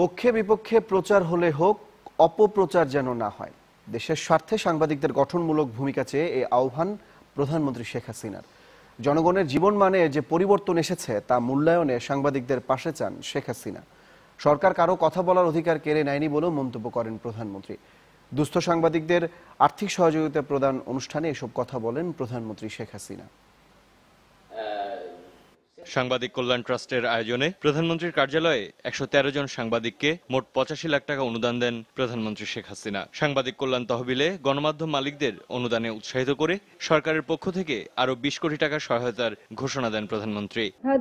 পক্ষে বিপক্ষে প্রচার হলে হোক অপপ্রচার যেন না হয় দেশের স্বার্থে সাংবাদিকদের গঠনমূলক ভূমিকা চেয়ে এই আহ্বান প্রধানমন্ত্রী শেখ হাসিনার জনগণের জীবন মানে যে পরিবর্তন এসেছে তা মূল্যায়নে সাংবাদিকদের পাশে চান শেখ হাসিনা সরকার কারো কথা বলার অধিকার কেড়ে নেয়নি বলেও মন্তব্য করেন প্রধানমন্ত্রী দুস্থ সাংবাদিকদের আর্থিক সহযোগিতা প্রদান অনুষ্ঠানে এসব কথা বলেন প্রধানমন্ত্রী শেখ হাসিনা সাংবাদিক কল্যাণ ট্রাস্টের আয়োজনে প্রধানমন্ত্রীর কার্যালয়ে একশো জন সাংবাদিককে মোট পঁচাশি লাখ টাকা অনুদান দেন প্রধানমন্ত্রী শেখ হাসিনা সাংবাদিক কল্যাণ তহবিলে গণমাধ্যম মালিকদের অনুদানে উৎসাহিত করে সরকারের পক্ষ থেকে আরো বিশ কোটি টাকা সহায়তার ঘোষণা দেন প্রধানমন্ত্রী হ্যাঁ,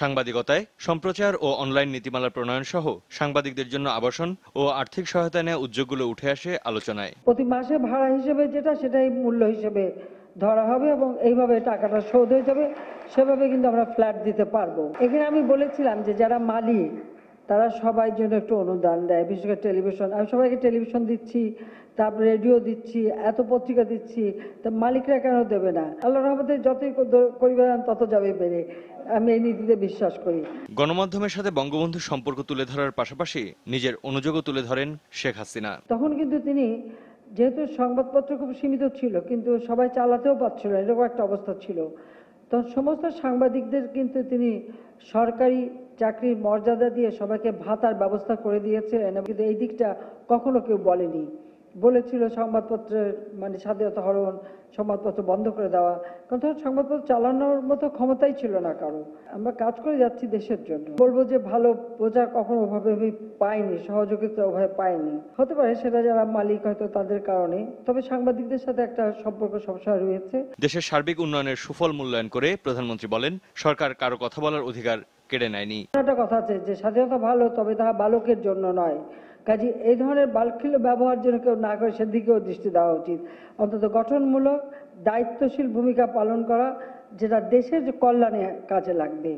সাংবাদিকতায় সম্প্রচার ও অনলাইন নীতিমালা প্রণয়ন সহ সাংবাদিকদের জন্য আবাসন ও আর্থিক সহায়তা নেওয়া উদ্যোগগুলো উঠে আসে আলোচনায় প্রতি মাসে ভাড়া হিসেবে যেটা সেটাই মূল্য হিসেবে ধরা হবে এবং এইভাবে টাকাটা শোধ হয়ে যাবে সেভাবে কিন্তু আমরা ফ্ল্যাট দিতে পারবো এখানে আমি বলেছিলাম যে যারা মালিক তারা সবাই জন্য একটু অনুদান দেয় বিশেষ করে টেলিভিশন আমি সবাইকে টেলিভিশন দিচ্ছি তারপর রেডিও দিচ্ছি এত পত্রিকা দিচ্ছি তা মালিকরা কেন দেবে না আল্লাহ রহমতের যতই করিবে তত যাবে বেড়ে আমি এই নীতিতে বিশ্বাস করি গণমাধ্যমের সাথে বঙ্গবন্ধু সম্পর্ক তুলে ধরার পাশাপাশি নিজের অনুযোগও তুলে ধরেন শেখ হাসিনা তখন কিন্তু তিনি যেহেতু সংবাদপত্র খুব সীমিত ছিল কিন্তু সবাই চালাতেও পারছিল না এরকম একটা অবস্থা ছিল তখন সমস্ত সাংবাদিকদের কিন্তু তিনি সরকারি চাকরির মর্যাদা দিয়ে সবাইকে ভাতার ব্যবস্থা করে দিয়েছিলেন কিন্তু এই দিকটা কখনো কেউ বলেনি বলেছিল সংবাদপত্রের মানে স্বাধীনতা হরণ সংবাদপত্র বন্ধ করে দেওয়া কিন্তু সংবাদপত্র চালানোর মতো ক্ষমতাই ছিল না কারো আমরা কাজ করে যাচ্ছি দেশের জন্য বলবো যে ভালো প্রজা কখনো ওভাবে পাইনি সহযোগিতা ওভাবে পাইনি হতে পারে সেটা যারা মালিক হয়তো তাদের কারণে তবে সাংবাদিকদের সাথে একটা সম্পর্ক সবসময় রয়েছে দেশের সার্বিক উন্নয়নের সুফল মূল্যায়ন করে প্রধানমন্ত্রী বলেন সরকার কারো কথা বলার অধিকার কেড়ে নেয়নি একটা কথা আছে যে স্বাধীনতা ভালো তবে তাহা বালকের জন্য নয় কাজে এই ধরনের বালখিল্য ব্যবহার যেন কেউ না করে সেদিকেও দৃষ্টি দেওয়া উচিত অন্তত গঠনমূলক দায়িত্বশীল ভূমিকা পালন করা যেটা দেশের যে কল্যাণে কাজে লাগবে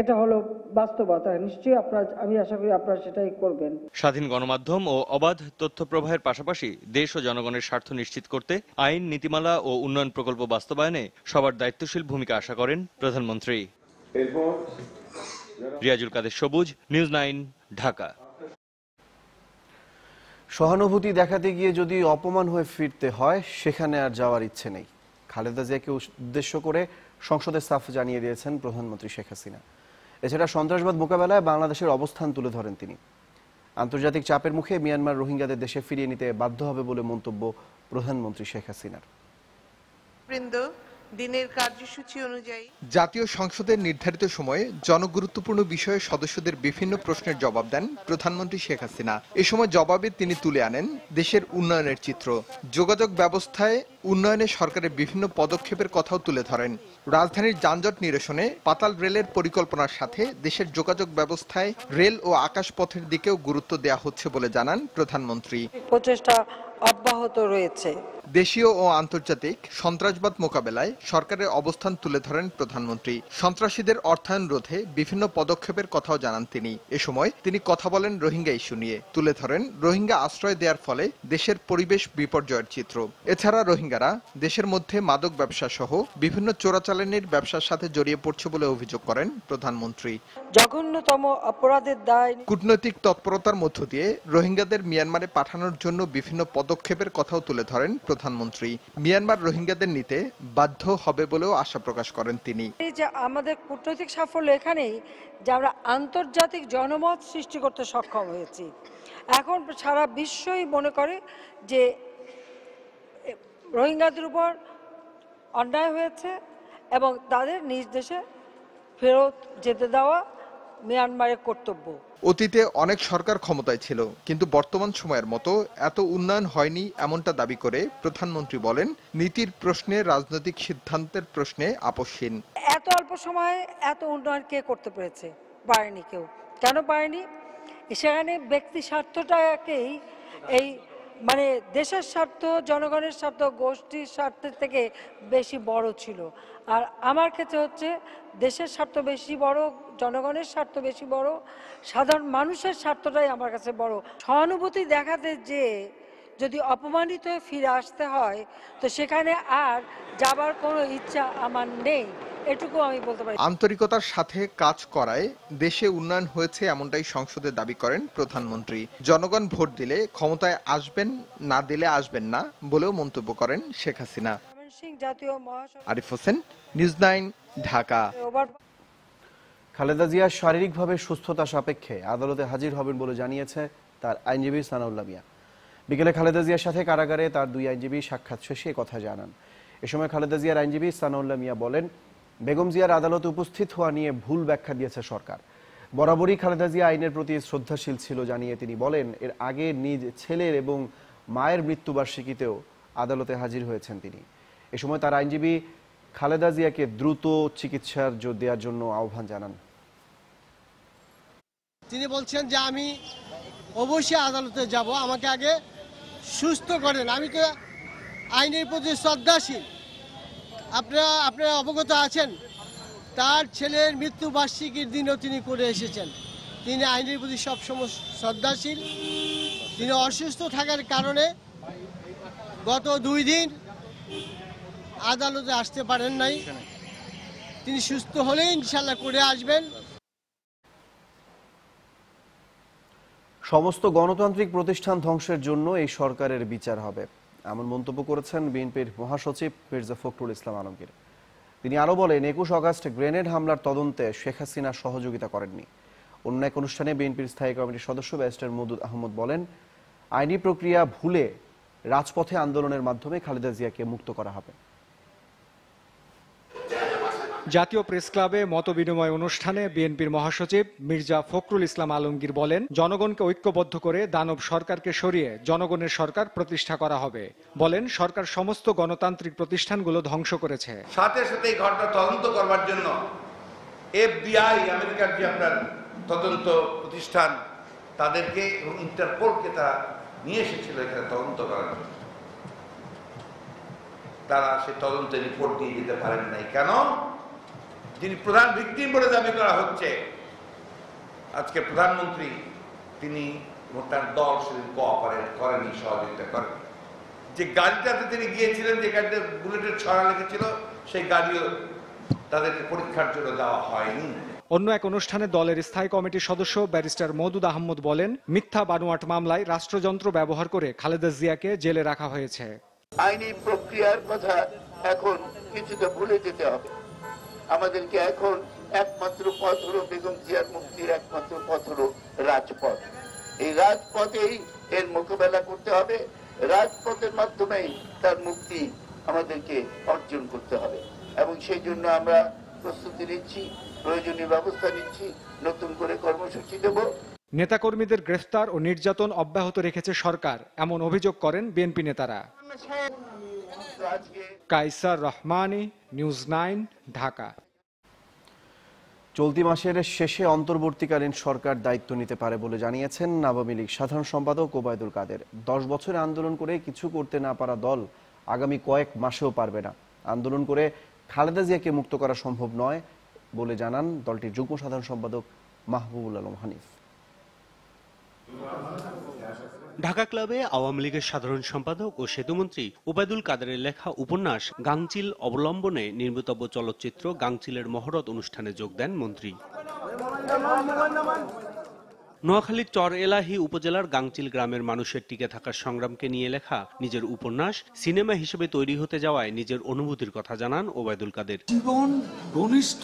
এটা হলো বাস্তবতা নিশ্চয়ই আপনারা আমি আশা করি আপনারা সেটাই করবেন স্বাধীন গণমাধ্যম ও অবাধ তথ্য প্রবাহের পাশাপাশি দেশ ও জনগণের স্বার্থ নিশ্চিত করতে আইন নীতিমালা ও উন্নয়ন প্রকল্প বাস্তবায়নে সবার দায়িত্বশীল ভূমিকা আশা করেন প্রধানমন্ত্রী রিয়াজুল কাদের সবুজ নিউজ নাইন ঢাকা সহানুভূতি দেখাতে গিয়ে যদি অপমান হয়ে ফিরতে হয় সেখানে আর যাওয়ার ইচ্ছে নেই খালেদা জিয়াকে উদ্দেশ্য করে সংসদের সাফ জানিয়ে দিয়েছেন প্রধানমন্ত্রী শেখ হাসিনা এছাড়া সন্ত্রাসবাদ মোকাবেলায় বাংলাদেশের অবস্থান তুলে ধরেন তিনি আন্তর্জাতিক চাপের মুখে মিয়ানমার রোহিঙ্গাদের দেশে ফিরিয়ে নিতে বাধ্য হবে বলে মন্তব্য প্রধানমন্ত্রী শেখ হাসিনার দিনের কার্যসূচি অনুযায়ী জাতীয় সংসদের নির্ধারিত সময়ে জনগুরুত্বপূর্ণ বিষয়ে সদস্যদের বিভিন্ন প্রশ্নের জবাব দেন প্রধানমন্ত্রী শেখ হাসিনা এ সময় জবাবে তিনি তুলে আনেন দেশের উন্নয়নের চিত্র যোগাযোগ ব্যবস্থায় উন্নয়নে সরকারের বিভিন্ন পদক্ষেপের কথাও তুলে ধরেন রাজধানীর যানজট নিরসনে পাতাল রেলের পরিকল্পনার সাথে দেশের যোগাযোগ ব্যবস্থায় রেল ও আকাশপথের দিকেও গুরুত্ব দেওয়া হচ্ছে বলে জানান প্রধানমন্ত্রী প্রচেষ্টা অব্যাহত রয়েছে দেশীয় ও আন্তর্জাতিক সন্ত্রাসবাদ মোকাবেলায় সরকারের অবস্থান তুলে ধরেন প্রধানমন্ত্রী সন্ত্রাসীদের অর্থায়ন রোধে বিভিন্ন পদক্ষেপের কথাও জানান তিনি এ সময় তিনি কথা বলেন রোহিঙ্গা ইস্যু নিয়ে তুলে ধরেন রোহিঙ্গা আশ্রয় দেওয়ার ফলে দেশের পরিবেশ বিপর্যয়ের চিত্র এছাড়া রোহিঙ্গা জেলেগারা দেশের মধ্যে মাদক ব্যবসা সহ বিভিন্ন চোরাচালানির ব্যবসার সাথে জড়িয়ে পড়ছে বলে অভিযোগ করেন প্রধানমন্ত্রী জঘন্যতম অপরাধের দায় কূটনৈতিক তৎপরতার মধ্য দিয়ে রোহিঙ্গাদের মিয়ানমারে পাঠানোর জন্য বিভিন্ন পদক্ষেপের কথাও তুলে ধরেন প্রধানমন্ত্রী মিয়ানমার রোহিঙ্গাদের নিতে বাধ্য হবে বলেও আশা প্রকাশ করেন তিনি এই যে আমাদের কূটনৈতিক সাফল্য এখানেই যে আমরা আন্তর্জাতিক জনমত সৃষ্টি করতে সক্ষম হয়েছি এখন সারা বিশ্বই মনে করে যে রোহিঙ্গাদের উপর অন্যায় হয়েছে এবং তাদের নিজ দেশে ফেরত যেতে দেওয়া মিয়ানমারের কর্তব্য অতীতে অনেক সরকার ক্ষমতায় ছিল কিন্তু বর্তমান সময়ের মতো এত উন্নয়ন হয়নি এমনটা দাবি করে প্রধানমন্ত্রী বলেন নীতির প্রশ্নে রাজনৈতিক সিদ্ধান্তের প্রশ্নে আপসহীন এত অল্প সময়ে এত উন্নয়ন কে করতে পেরেছে পারেনি কেউ কেন পারেনি সেখানে ব্যক্তি স্বার্থটাকেই এই মানে দেশের স্বার্থ জনগণের স্বার্থ গোষ্ঠীর স্বার্থের থেকে বেশি বড় ছিল আর আমার ক্ষেত্রে হচ্ছে দেশের স্বার্থ বেশি বড় জনগণের স্বার্থ বেশি বড় সাধারণ মানুষের স্বার্থটাই আমার কাছে বড় সহানুভূতি দেখাতে যে যদি অপমানিত হয়ে ফিরে আসতে হয় তো সেখানে আর যাবার কোনো ইচ্ছা আমার নেই এটুকু আমি বলতে পারি আন্তরিকতার সাথে কাজ করায় দেশে উন্নয়ন হয়েছে এমনটাই সংসদে দাবি করেন প্রধানমন্ত্রী জনগণ ভোট দিলে ক্ষমতায় আসবেন না দিলে আসবেন না বলেও মন্তব্য করেন শেখ হাসিনা আরিফ হোসেন নিউজ নাইন ঢাকা খালেদা জিয়া শারীরিকভাবে সুস্থতা সাপেক্ষে আদালতে হাজির হবেন বলে জানিয়েছে তার আইনজীবী সানাউল্লাহ মিয়া বিকেলে খালেদা জিয়ার সাথে কারাগারে তার দুই আইনজীবী সাক্ষাৎ শেষে কথা জানান এ সময় খালেদা জিয়ার আইনজীবী সানাউল্লাহ মিয়া বলেন বেগম জিয়ার আদালতে উপস্থিত হওয়া নিয়ে ভুল ব্যাখ্যা দিয়েছে সরকার বরাবরই খালেদা জিয়া আইনের প্রতি শ্রদ্ধাশীল ছিল জানিয়ে তিনি বলেন এর আগে নিজ ছেলের এবং মায়ের মৃত্যুবার্ষিকীতেও আদালতে হাজির হয়েছেন তিনি এ সময় তার আইনজীবী খালেদা জিয়াকে দ্রুত চিকিৎসার দেওয়ার জন্য আহ্বান জানান তিনি বলছেন যে আমি অবশ্যই আদালতে যাব আমাকে আগে সুস্থ করেন আমি তো আইনের প্রতি শ্রদ্ধাশীল আপনারা আপনারা অবগত আছেন তার ছেলের মৃত্যু বার্ষিকীর দিনও তিনি করে এসেছেন তিনি আইনের প্রতি সবসময় শ্রদ্ধাশীল তিনি অসুস্থ থাকার কারণে গত দুই দিন আদালতে আসতে পারেন নাই তিনি সুস্থ হলে ইনশাল্লাহ করে আসবেন সমস্ত গণতান্ত্রিক প্রতিষ্ঠান ধ্বংসের জন্য এই সরকারের বিচার হবে এমন মন্তব্য করেছেন বিএনপির মহাসচিব মির্জা ফখরুল ইসলাম আলমগীর তিনি আরও বলেন একুশ আগস্ট গ্রেনেড হামলার তদন্তে শেখ হাসিনা সহযোগিতা করেননি অন্য এক অনুষ্ঠানে বিএনপির স্থায়ী কমিটির সদস্য ব্যারিস্টার মদুদ আহমদ বলেন আইনি প্রক্রিয়া ভুলে রাজপথে আন্দোলনের মাধ্যমে খালেদা জিয়াকে মুক্ত করা হবে জাতীয় প্রেস ক্লাবে মত বিনিময় অনুষ্ঠানে বিএনপির মহাসচিব মির্জা ফখরুল ইসলাম আলমগীর বলেন জনগণকে ঐক্যবদ্ধ করে দানব সরকারকে সরিয়ে জনগণের সরকার প্রতিষ্ঠা করা হবে বলেন সরকার সমস্ত গণতান্ত্রিক প্রতিষ্ঠানগুলো ধ্বংস করেছে সাথে সাথে এই ঘটনা তদন্ত করবার জন্য এফবিআই আমেরিকার যে আপনার তদন্ত প্রতিষ্ঠান তাদেরকে এবং ইন্টারপোলকে তারা নিয়ে এসেছিল এখানে তদন্ত করার জন্য তারা সে তদন্তের রিপোর্ট দিয়ে দিতে পারেন নাই কেন যিনি প্রধান ভিত্তিম বলে দাবি করা হচ্ছে আজকে প্রধানমন্ত্রী তিনি তার দল সেদিন কোঅপারেট করেনি সহযোগিতা করেন যে গাড়িটাতে তিনি গিয়েছিলেন যে গাড়িতে বুলেটের ছড়া লেগেছিল সেই গাড়িও তাদেরকে পরীক্ষার জন্য দেওয়া হয়নি অন্য এক অনুষ্ঠানে দলের স্থায়ী কমিটির সদস্য ব্যারিস্টার মদুদ আহমদ বলেন মিথ্যা বানোয়াট মামলায় রাষ্ট্রযন্ত্র ব্যবহার করে খালেদা জিয়াকে জেলে রাখা হয়েছে আইনি প্রক্রিয়ার কথা এখন কিছুটা ভুলে যেতে হবে আমাদেরকে এখন একমাত্র পথ হলো বেগম জিয়ার মুক্তির একমাত্র পথ হলো রাজপথ এই রাজপথেই এর মোকাবেলা করতে হবে রাজপথের মাধ্যমেই তার মুক্তি আমাদেরকে অর্জন করতে হবে এবং সেই জন্য আমরা প্রস্তুতি নিচ্ছি প্রয়োজনীয় ব্যবস্থা নিচ্ছি নতুন করে কর্মসূচি দেব নেতাকর্মীদের গ্রেফতার ও নির্যাতন অব্যাহত রেখেছে সরকার এমন অভিযোগ করেন বিএনপি নেতারা কাইসার রহমানি নিউজ নাইন ঢাকা চলতি মাসের শেষে অন্তর্বর্তীকালীন সরকার দায়িত্ব নিতে পারে বলে জানিয়েছেন আওয়ামী লীগ সাধারণ সম্পাদক ওবায়দুল কাদের দশ বছরে আন্দোলন করে কিছু করতে না পারা দল আগামী কয়েক মাসেও পারবে না আন্দোলন করে খালেদা জিয়াকে মুক্ত করা সম্ভব নয় বলে জানান দলটির যুগ্ম সাধারণ সম্পাদক মাহবুবুল আলম হানিফ ঢাকা ক্লাবে আওয়ামী লীগের সাধারণ সম্পাদক ও সেতুমন্ত্রী ওবায়দুল কাদেরের লেখা উপন্যাস গাংচিল অবলম্বনে নির্মিতব্য চলচ্চিত্র গাংচিলের মহরত অনুষ্ঠানে যোগ দেন মন্ত্রী নোয়াখালীর চর এলাহি উপজেলার গাংচিল গ্রামের মানুষের টিকে থাকার সংগ্রামকে নিয়ে লেখা নিজের উপন্যাস সিনেমা হিসেবে তৈরি হতে যাওয়ায় নিজের অনুভূতির কথা জানান ওবায়দুল কাদের জীবন ঘনিষ্ঠ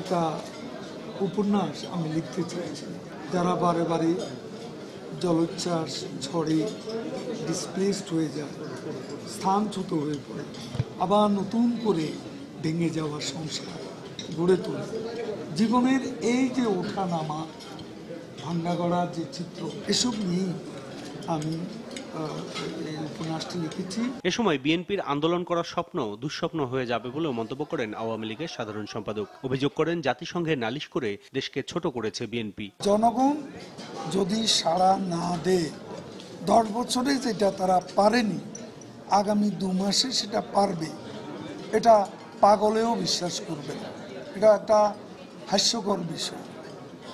একটা উপন্যাস আমি লিখতে চাইছি যারা বারে বারে জলোচ্ছ্বাস ঝড়ে ডিসপ্লেসড হয়ে যায় স্থানচ্যুত হয়ে পড়ে আবার নতুন করে ভেঙে যাওয়ার সংসার গড়ে তোলে জীবনের এই যে ওঠা নামা ভাঙ্গা গড়ার যে চিত্র এসব নিয়েই আমি উপন্যাসটি লিখেছি এ সময় বিএনপির আন্দোলন করার স্বপ্ন দুঃস্বপ্ন হয়ে যাবে বলেও মন্তব্য করেন আওয়ামী লীগের সাধারণ সম্পাদক অভিযোগ করেন জাতিসংঘে নালিশ করে দেশকে ছোট করেছে বিএনপি জনগণ যদি সাড়া না দেয় দশ বছরে যেটা তারা পারেনি আগামী দু মাসে সেটা পারবে এটা পাগলেও বিশ্বাস করবে এটা একটা হাস্যকর বিষয়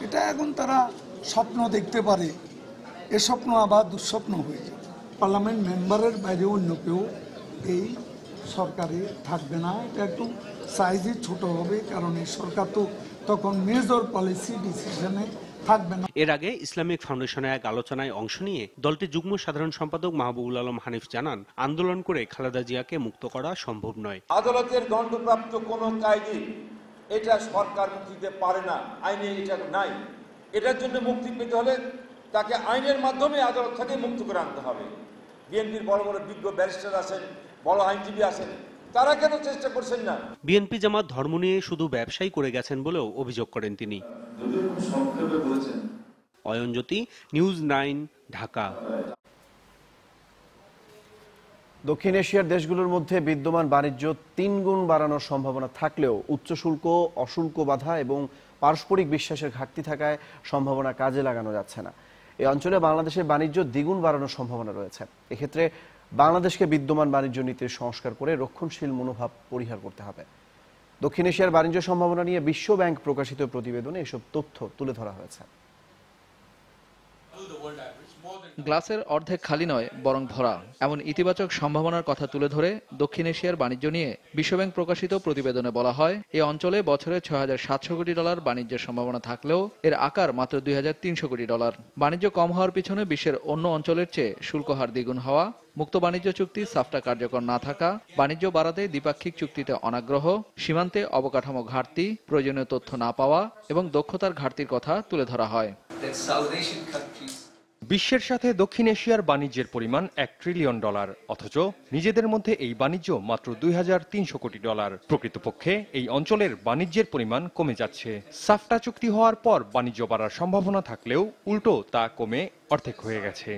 এটা এখন তারা স্বপ্ন দেখতে পারে এ স্বপ্ন আবার দুঃস্বপ্ন হয়ে যায় পার্লামেন্ট মেম্বারের বাইরে অন্য কেউ এই সরকারে থাকবে না এটা একটু সাইজই ছোট হবে কারণ এই সরকার তো তখন মেজর পলিসি ডিসিশনে থাকবে না এর আগে ইসলামিক ফাউন্ডেশনের এক আলোচনায় অংশ নিয়ে দলটির যুগ্ম সাধারণ সম্পাদক মাহবুবুল আলম হানিফ জানান আন্দোলন করে খালেদা জিয়াকে মুক্ত করা সম্ভব নয় আদালতের দণ্ডপ্রাপ্ত কোনো কায়দি এটা সরকার দিতে পারে না আইনে এটা নাই এটার জন্য মুক্তি পেতে হলে তাকে আইনের মাধ্যমে আদালত থেকে মুক্ত করে আনতে হবে বিএনপির বড় বড় বিজ্ঞ ব্যারিস্টার আছেন বড় আইনজীবী আছেন তারা কেন চেষ্টা করছেন না বিএনপি জামাত ধর্ম নিয়ে শুধু ব্যবসায়ী করে গেছেন বলেও অভিযোগ করেন তিনি অয়নজ্যোতি নিউজ নাইন ঢাকা দক্ষিণ এশিয়ার দেশগুলোর মধ্যে বিদ্যমান বাণিজ্য তিন গুণ বাড়ানোর সম্ভাবনা থাকলেও উচ্চ শুল্ক অশুল্ক বাধা এবং পারস্পরিক বিশ্বাসের ঘাটতি থাকায় সম্ভাবনা কাজে লাগানো যাচ্ছে না এই অঞ্চলে বাংলাদেশের বাণিজ্য দ্বিগুণ বাড়ানোর সম্ভাবনা রয়েছে এক্ষেত্রে বাংলাদেশকে বিদ্যমান বাণিজ্য নীতির সংস্কার করে রক্ষণশীল মনোভাব পরিহার করতে হবে দক্ষিণ এশিয়ার বাণিজ্য সম্ভাবনা নিয়ে বিশ্ব ব্যাংক প্রকাশিত প্রতিবেদনে এসব তথ্য তুলে ধরা হয়েছে গ্লাসের অর্ধেক খালি নয় বরং ভরা এমন ইতিবাচক সম্ভাবনার কথা তুলে ধরে দক্ষিণ এশিয়ার বাণিজ্য নিয়ে বিশ্বব্যাংক প্রকাশিত প্রতিবেদনে বলা হয় এ অঞ্চলে বছরে ছয় হাজার সাতশো কোটি ডলার বাণিজ্যের সম্ভাবনা থাকলেও এর আকার মাত্র দুই হাজার তিনশো কোটি ডলার বাণিজ্য কম হওয়ার পিছনে বিশ্বের অন্য অঞ্চলের চেয়ে শুল্ক হার দ্বিগুণ হওয়া মুক্ত বাণিজ্য চুক্তি সাফটা কার্যকর না থাকা বাণিজ্য বাড়াতে দ্বিপাক্ষিক চুক্তিতে অনাগ্রহ সীমান্তে অবকাঠামো ঘাটতি প্রয়োজনীয় তথ্য না পাওয়া এবং দক্ষতার ঘাটতির কথা তুলে ধরা হয় বিশ্বের সাথে দক্ষিণ এশিয়ার বাণিজ্যের পরিমাণ এক ট্রিলিয়ন ডলার অথচ নিজেদের মধ্যে এই বাণিজ্য মাত্র দুই কোটি ডলার প্রকৃতপক্ষে এই অঞ্চলের বাণিজ্যের পরিমাণ কমে যাচ্ছে সাফটা চুক্তি হওয়ার পর বাণিজ্য বাড়ার সম্ভাবনা থাকলেও উল্টো তা কমে অর্ধেক হয়ে গেছে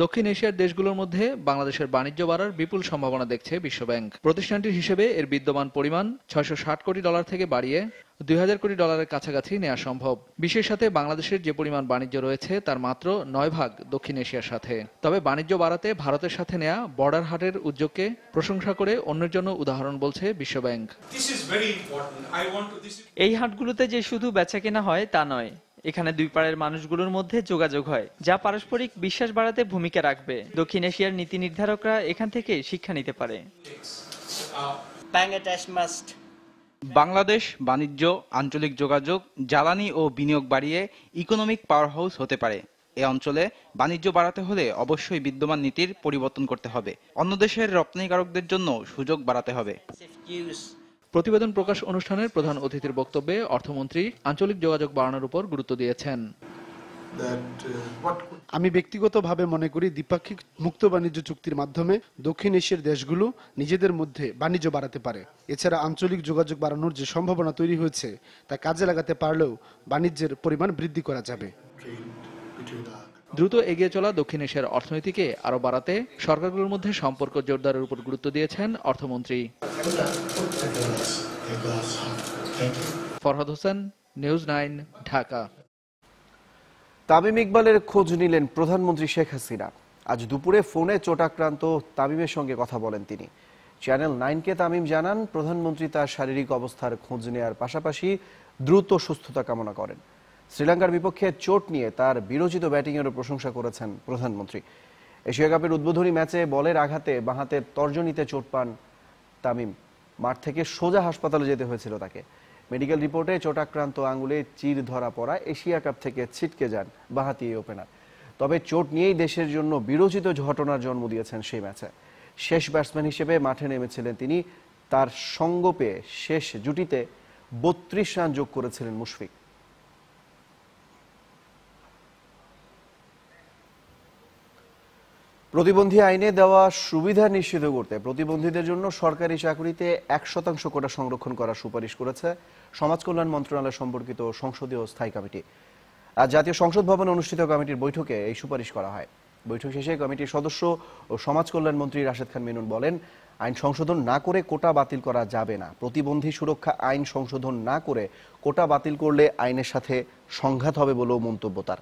দক্ষিণ এশিয়ার দেশগুলোর মধ্যে বাংলাদেশের বাণিজ্য বাড়ার বিপুল সম্ভাবনা দেখছে বিশ্বব্যাংক প্রতিষ্ঠানটির হিসেবে এর বিদ্যমান পরিমাণ ছয়শো কোটি ডলার থেকে বাড়িয়ে দুই কোটি ডলারের কাছাকাছি নেওয়া সম্ভব বিশ্বের সাথে বাংলাদেশের যে পরিমাণ বাণিজ্য রয়েছে তার মাত্র নয় ভাগ দক্ষিণ এশিয়ার সাথে তবে বাণিজ্য বাড়াতে ভারতের সাথে নেয়া বর্ডার হাটের উদ্যোগকে প্রশংসা করে অন্যের জন্য উদাহরণ বলছে বিশ্বব্যাংক এই হাটগুলোতে যে শুধু বেচা কেনা হয় তা নয় এখানে দুই পাড়ের মানুষগুলোর মধ্যে যোগাযোগ হয় যা পারস্পরিক বিশ্বাস বাড়াতে ভূমিকা রাখবে দক্ষিণ এশিয়ার নীতি নির্ধারকরা এখান থেকে শিক্ষা নিতে পারে বাংলাদেশ বাণিজ্য আঞ্চলিক যোগাযোগ জ্বালানি ও বিনিয়োগ বাড়িয়ে ইকোনমিক পাওয়ার হাউস হতে পারে এ অঞ্চলে বাণিজ্য বাড়াতে হলে অবশ্যই বিদ্যমান নীতির পরিবর্তন করতে হবে অন্য দেশের রপ্তানিকারকদের জন্য সুযোগ বাড়াতে হবে প্রতিবেদন প্রকাশ অনুষ্ঠানের প্রধান অতিথির বক্তব্যে অর্থমন্ত্রী আঞ্চলিক যোগাযোগ বাড়ানোর উপর গুরুত্ব দিয়েছেন uh, আমি ব্যক্তিগতভাবে মনে করি দ্বিপাক্ষিক মুক্ত বাণিজ্য চুক্তির মাধ্যমে দক্ষিণ এশিয়ার দেশগুলো নিজেদের মধ্যে বাণিজ্য বাড়াতে পারে এছাড়া আঞ্চলিক যোগাযোগ বাড়ানোর যে সম্ভাবনা তৈরি হয়েছে তা কাজে লাগাতে পারলেও বাণিজ্যের পরিমাণ বৃদ্ধি করা যাবে দ্রুত এগিয়ে চলা দক্ষিণ এশিয়ার অর্থনীতিকে আরও বাড়াতে সরকারগুলোর মধ্যে সম্পর্ক জোরদারের উপর গুরুত্ব দিয়েছেন অর্থমন্ত্রী ফরহাদ হোসেন নিউজ নাইন ঢাকা তামিম ইকবালের খোঁজ নিলেন প্রধানমন্ত্রী শেখ হাসিনা আজ দুপুরে ফোনে চোটাক্রান্ত তামিমের সঙ্গে কথা বলেন তিনি চ্যানেল নাইনকে তামিম জানান প্রধানমন্ত্রী তার শারীরিক অবস্থার খোঁজ নেয়ার পাশাপাশি দ্রুত সুস্থতা কামনা করেন শ্রীলঙ্কার বিপক্ষে চোট নিয়ে তার বিরোচিত ব্যাটিংয়েরও প্রশংসা করেছেন প্রধানমন্ত্রী এশিয়া কাপের উদ্বোধনী ম্যাচে বলের আঘাতে বাঁহাতে তর্জনীতে চোট পান তামিম মাঠ থেকে সোজা হাসপাতালে যেতে হয়েছিল তাকে মেডিকেল রিপোর্টে চোটাক্রান্ত আঙুলে চির ধরা পড়া এশিয়া কাপ থেকে ছিটকে যান বাঁহাতি এই ওপেনার তবে চোট নিয়েই দেশের জন্য বিরোচিত ঘটনার জন্ম দিয়েছেন সেই ম্যাচে শেষ ব্যাটসম্যান হিসেবে মাঠে নেমেছিলেন তিনি তার সঙ্গ পেয়ে শেষ জুটিতে বত্রিশ রান যোগ করেছিলেন মুশফিক প্রতিবন্ধী আইনে দেওয়া সুবিধা নিশ্চিত করতে প্রতিবন্ধীদের জন্য সরকারি চাকরিতে এক শতাংশ কোটা সংরক্ষণ করার সুপারিশ করেছে সমাজ কল্যাণ মন্ত্রণালয় সম্পর্কিত সংসদীয় স্থায়ী কমিটি আজ জাতীয় সংসদ ভবনে অনুষ্ঠিত কমিটির বৈঠকে এই সুপারিশ করা হয় বৈঠক শেষে কমিটির সদস্য ও সমাজ কল্যাণ মন্ত্রী রাশেদ খান মিনুন বলেন আইন সংশোধন না করে কোটা বাতিল করা যাবে না প্রতিবন্ধী সুরক্ষা আইন সংশোধন না করে কোটা বাতিল করলে আইনের সাথে সংঘাত হবে বলেও মন্তব্য তার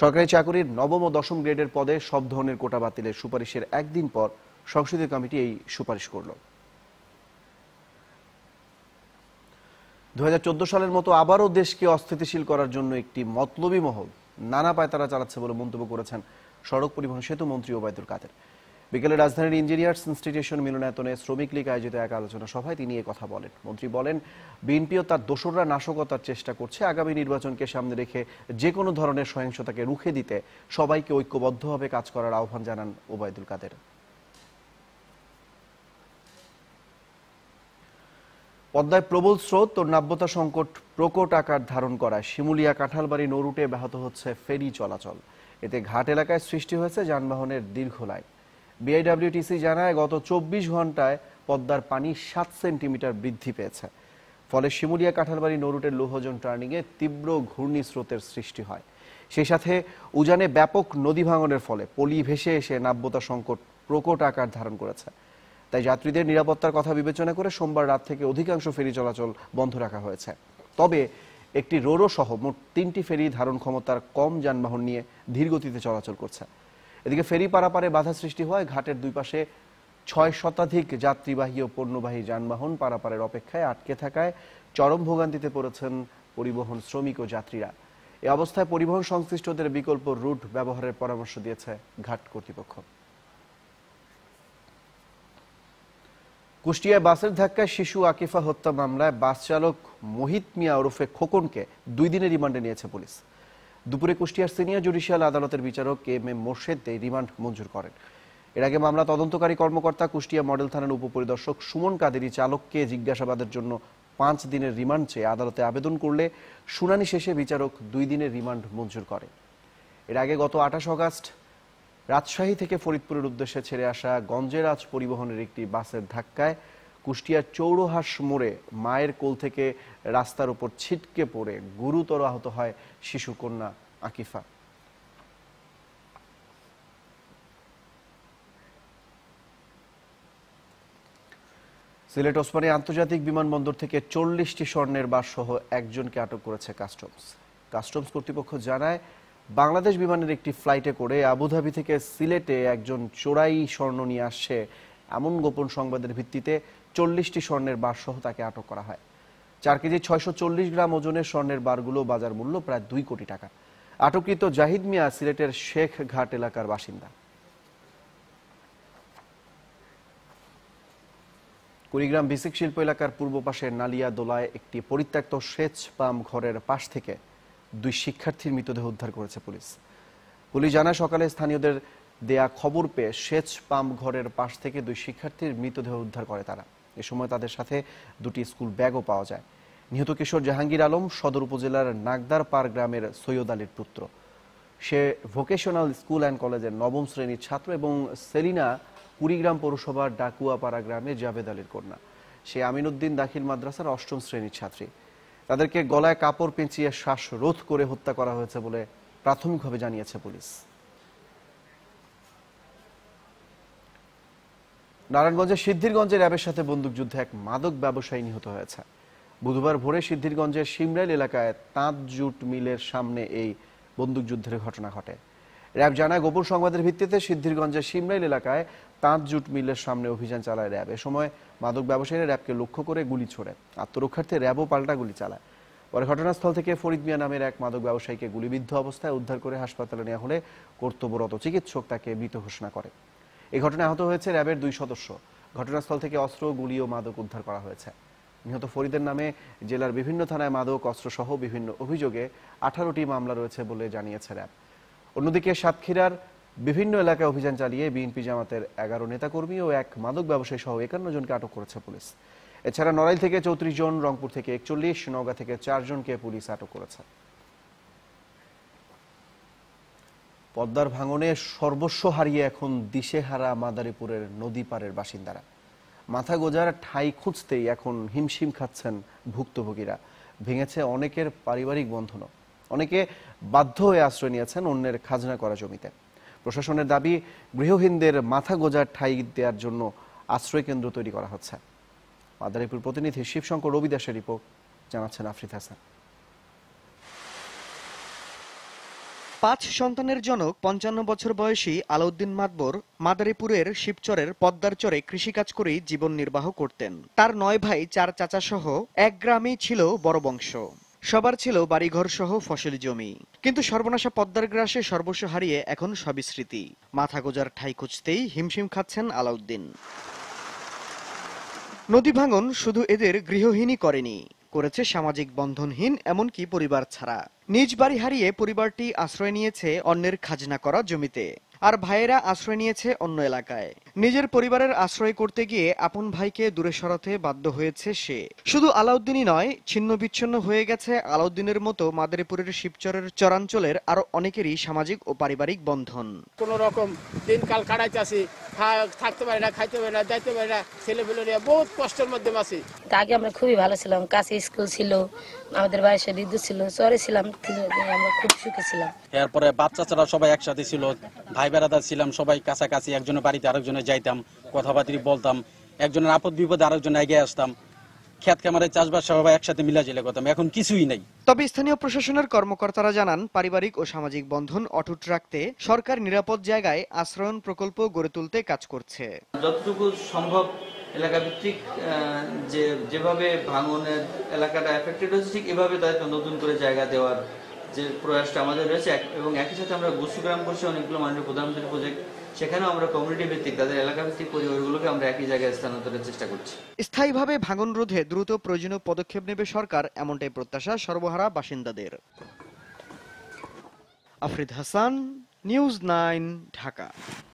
সরকারি চাকরির নবম ও দশম গ্রেডের পদে সব ধরনের কোটা বাতিলের সুপারিশের একদিন পর সংসদীয় কমিটি এই সুপারিশ করল দু সালের মতো আবারও দেশকে অস্থিতিশীল করার জন্য একটি মতলবী মহল নানা তারা চালাচ্ছে বলে মন্তব্য করেছেন সড়ক পরিবহন সেতু মন্ত্রী ওবায়দুল কাদের বিকেলে রাজধানীর ইঞ্জিনিয়ার্স ইনস্টিটিউশন মিলনায়তনে শ্রমিক লীগ আয়োজিত এক আলোচনা সভায় তিনি কথা বলেন মন্ত্রী বলেন বিএনপিও তার দোসররা নাশকতার চেষ্টা করছে আগামী নির্বাচনকে সামনে রেখে যে কোনো ধরনের সহিংসতাকে রুখে দিতে সবাইকে ঐক্যবদ্ধভাবে কাজ করার আহ্বান জানান ওবায়দুল কাদের পদ্মায় প্রবল স্রোত ও নাব্যতা সংকট প্রকট আকার ধারণ করায় শিমুলিয়া কাঁঠালবাড়ি নৌরুটে ব্যাহত হচ্ছে ফেরি চলাচল এতে ঘাট এলাকায় সৃষ্টি হয়েছে যানবাহনের দীর্ঘ লাইন বিআইডব্লিউটিসি জানায় গত চব্বিশ ঘন্টায় পদ্মার পানি সাত সেন্টিমিটার বৃদ্ধি পেয়েছে ফলে শিমুলিয়া কাঁঠালবাড়ি নরুটের লোহজন টার্নিংয়ে তীব্র ঘূর্ণি স্রোতের সৃষ্টি হয় সেই সাথে উজানে ব্যাপক নদী ভাঙনের ফলে পলি ভেসে এসে নাব্যতা সংকট প্রকট আকার ধারণ করেছে তাই যাত্রীদের নিরাপত্তার কথা বিবেচনা করে সোমবার রাত থেকে অধিকাংশ ফেরি চলাচল বন্ধ রাখা হয়েছে তবে একটি রোরো সহ মোট তিনটি ফেরি ধারণ ক্ষমতার কম যানবাহন নিয়ে ধীরগতিতে চলাচল করছে এদিকে ফেরি পারাপারে বাধা সৃষ্টি হওয়ায় ঘাটের দুই পাশে ছয় শতাধিক যাত্রীবাহী ও পণ্যবাহী যানবাহন পারাপারের অপেক্ষায় আটকে থাকায় চরম ভোগান্তিতে পড়েছেন পরিবহন শ্রমিক ও যাত্রীরা এ অবস্থায় পরিবহন সংশ্লিষ্টদের বিকল্প রুট ব্যবহারের পরামর্শ দিয়েছে ঘাট কর্তৃপক্ষ কুষ্টিয়ায় বাসের ধাক্কায় শিশু আকিফা হত্যা মামলায় বাস চালক মোহিত মিয়া ওরফে খোকনকে দুই দিনের রিমান্ডে নিয়েছে পুলিশ দুপুরে কুষ্টিয়ার সিনিয়র জুডিশিয়াল আদালতের বিচারক এম এম মোর্শেদ রিমান্ড মঞ্জুর করেন এর আগে মামলা তদন্তকারী কর্মকর্তা কুষ্টিয়া মডেল থানার উপপরিদর্শক সুমন কাদেরি চালককে জিজ্ঞাসাবাদের জন্য পাঁচ দিনের রিমান্ড চেয়ে আদালতে আবেদন করলে শুনানি শেষে বিচারক দুই দিনের রিমান্ড মঞ্জুর করে এর আগে গত আঠাশ অগাস্ট রাজশাহী থেকে ফরিদপুরের উদ্দেশ্যে ছেড়ে আসা গঞ্জেরাজ পরিবহনের একটি বাসের ধাক্কায় কুষ্টিয়ার চৌরহাস মোড়ে মায়ের কোল থেকে রাস্তার উপর ছিটকে পড়ে গুরুতর আহত হয় শিশু কন্যা আকিফা সিলেট ওসমানী আন্তর্জাতিক বিমানবন্দর থেকে চল্লিশটি স্বর্ণের বাস সহ একজনকে আটক করেছে কাস্টমস কাস্টমস কর্তৃপক্ষ জানায় বাংলাদেশ বিমানের একটি ফ্লাইটে করে আবুধাবি থেকে সিলেটে একজন চোরাই স্বর্ণ নিয়ে আসছে এমন গোপন সংবাদের ভিত্তিতে চল্লিশটি স্বর্ণের বার সহ তাকে আটক করা হয় চার কেজি ছয়শ গ্রাম ওজনের স্বর্ণের বারগুলো বাজার মূল্য প্রায় দুই কোটি টাকা আটককৃত জাহিদ মিয়া সিলেটের শেখ ঘাট এলাকার বাসিন্দা কুড়িগ্রাম বিসিক শিল্প এলাকার পূর্ব পাশে নালিয়া দোলায় একটি পরিত্যক্ত সেচ পাম্প ঘরের পাশ থেকে দুই শিক্ষার্থীর মৃতদেহ উদ্ধার করেছে পুলিশ পুলিশ জানায় সকালে স্থানীয়দের দেয়া খবর পেয়ে সেচ পাম্প ঘরের পাশ থেকে দুই শিক্ষার্থীর মৃতদেহ উদ্ধার করে তারা এ সময় তাদের সাথে দুটি স্কুল ব্যাগও পাওয়া যায় নিহত কিশোর জাহাঙ্গীর আলম সদর উপজেলার নাগদার পার গ্রামের সৈয়দ আলীর পুত্র সে ভোকেশনাল স্কুল অ্যান্ড কলেজের নবম শ্রেণীর ছাত্র এবং সেলিনা কুড়িগ্রাম পৌরসভার ডাকুয়াপাড়া গ্রামে জাভেদ আলীর কন্যা সে আমিনুদ্দিন দাখিল মাদ্রাসার অষ্টম শ্রেণীর ছাত্রী তাদেরকে গলায় কাপড় পেঁচিয়ে শ্বাসরোধ করে হত্যা করা হয়েছে বলে প্রাথমিকভাবে জানিয়েছে পুলিশ নারায়ণগঞ্জের সিদ্ধিরগঞ্জে র্যাবের সাথে বন্দুকযুদ্ধে এক মাদক ব্যবসায়ী নিহত হয়েছে বুধবার ভোরে সিদ্ধিরগঞ্জের সিমরাইল এলাকায় তাঁত জুট মিলের সামনে এই বন্দুকযুদ্ধের ঘটনা ঘটে র্যাব জানায় গোপন সংবাদের ভিত্তিতে সিদ্ধিরগঞ্জের সিমরাইল এলাকায় তাঁত জুট মিলের সামনে অভিযান চালায় র্যাব এ সময় মাদক ব্যবসায়ীরা র্যাবকে লক্ষ্য করে গুলি ছোড়ে আত্মরক্ষার্থে র্যাবও পাল্টা গুলি চালায় পরে ঘটনাস্থল থেকে ফরিদ মিয়া নামের এক মাদক ব্যবসায়ীকে গুলিবিদ্ধ অবস্থায় উদ্ধার করে হাসপাতালে নেওয়া হলে কর্তব্যরত চিকিৎসক তাকে মৃত ঘোষণা করে এই ঘটনায় আহত হয়েছে র্যাবের দুই সদস্য ঘটনাস্থল থেকে অস্ত্র গুলি ও মাদক উদ্ধার করা হয়েছে নিহত ফরিদের নামে জেলার বিভিন্ন থানায় মাদক অস্ত্রসহ বিভিন্ন অভিযোগে আঠারোটি মামলা রয়েছে বলে জানিয়েছে র্যাব অন্যদিকে সাতক্ষীরার বিভিন্ন এলাকায় অভিযান চালিয়ে বিএনপি জামাতের এগারো নেতাকর্মী ও এক মাদক ব্যবসায়ী সহ একান্ন জনকে আটক করেছে পুলিশ এছাড়া নড়াইল থেকে চৌত্রিশ জন রংপুর থেকে একচল্লিশ নওগাঁ থেকে চারজনকে পুলিশ আটক করেছে পদ্মার ভাঙনে সর্বস্ব হারিয়ে এখন দিশেহারা মাদারীপুরের নদী পাড়ের বাসিন্দারা মাথা গোজার ঠাই খুঁজতেই এখন হিমশিম খাচ্ছেন ভুক্তভোগীরা ভেঙেছে অনেকের পারিবারিক বন্ধনও অনেকে বাধ্য হয়ে আশ্রয় নিয়েছেন অন্যের খাজনা করা জমিতে প্রশাসনের দাবি গৃহহীনদের মাথা গোজার ঠাই দেওয়ার জন্য আশ্রয়কেন্দ্র তৈরি করা হচ্ছে মাদারীপুর প্রতিনিধি শিবশঙ্কর রবি দাসের রিপোর্ট জানাচ্ছেন আফরিদ হাসান পাঁচ সন্তানের জনক পঞ্চান্ন বছর বয়সী আলাউদ্দিন মাতবর মাদারীপুরের শিবচরের পদ্মার চরে কৃষিকাজ করেই জীবন নির্বাহ করতেন তার নয় ভাই চার চাচা সহ এক গ্রামেই ছিল বড় বংশ সবার ছিল বাড়িঘর সহ ফসল জমি কিন্তু সর্বনাশা পদ্মার গ্রাসে সর্বস্ব হারিয়ে এখন সবিস্মৃতি মাথা গোজার ঠাই খুঁজতেই হিমশিম খাচ্ছেন আলাউদ্দিন নদী ভাঙন শুধু এদের গৃহহীনই করেনি করেছে সামাজিক বন্ধনহীন এমনকি পরিবার ছাড়া নিজ বাড়ি হারিয়ে পরিবারটি আশ্রয় নিয়েছে অন্যের খাজনা করা জমিতে আর ভাইয়েরা আশ্রয় নিয়েছে অন্য এলাকায় নিজের পরিবারের আশ্রয় করতে গিয়ে আপন ভাইকে দূরে সরাতে বাধ্য হয়েছে সে শুধু আলাউদ্দিনই নয় ছিন্ন বিচ্ছিন্ন হয়ে গেছে আলাউদ্দিনের মতো মাদারীপুরের শিবচরের চরাঞ্চলের আরো অনেকেরই সামাজিক ও পারিবারিক বন্ধন কোন রকম দিনকাল কাটাইতেছি থাকতে পারি না খাইতে পারি না যাইতে পারি না ছেলেপেলে নিয়ে বহুত কষ্টের মধ্যে আছি আগে আমরা খুবই ভালো ছিলাম কাছে স্কুল ছিল আমাদের বাড়ির সাথে ছিল চরে ছিলাম আমরা খুব সুখে ছিলাম এরপরে বাচ্চা ছাড়া সবাই একসাথে ছিল ভাই বেড়াদার ছিলাম সবাই কাছাকাছি একজনের বাড়িতে আরেকজনে যাইতাম কথাবার্তি বলতাম একজনের আপদ বিপদে আরেকজন এগিয়ে আসতাম চাষবাস সবাই একসাথে করতাম এখন কিছুই নাই তবে স্থানীয় প্রশাসনের কর্মকর্তারা জানান পারিবারিক ও সামাজিক বন্ধন অটুট রাখতে সরকার নিরাপদ জায়গায় আশ্রয়ন প্রকল্প গড়ে তুলতে কাজ করছে যতটুকু সম্ভব এলাকা ভিত্তিক যে যেভাবে ভাঙনের এলাকাটা এফেক্টেড হয়েছে ঠিক এভাবে তাদেরকে নতুন করে জায়গা দেওয়ার যে প্রয়াসটা আমাদের রয়েছে এবং একই সাথে আমরা গুসুগ্রাম করছি অনেকগুলো মাননীয় প্রধানমন্ত্রী প্রজেক্ট সেখানেও আমরা কমিউনিটি ভিত্তিক তাদের এলাকা ভিত্তিক পরিবারগুলোকে আমরা একই জায়গায় স্থানান্তরের চেষ্টা করছি স্থায়ীভাবে ভাঙন রোধে দ্রুত প্রয়োজনীয় পদক্ষেপ নেবে সরকার এমনটাই প্রত্যাশা সর্বহারা বাসিন্দাদের আফরিদ হাসান নিউজ নাইন ঢাকা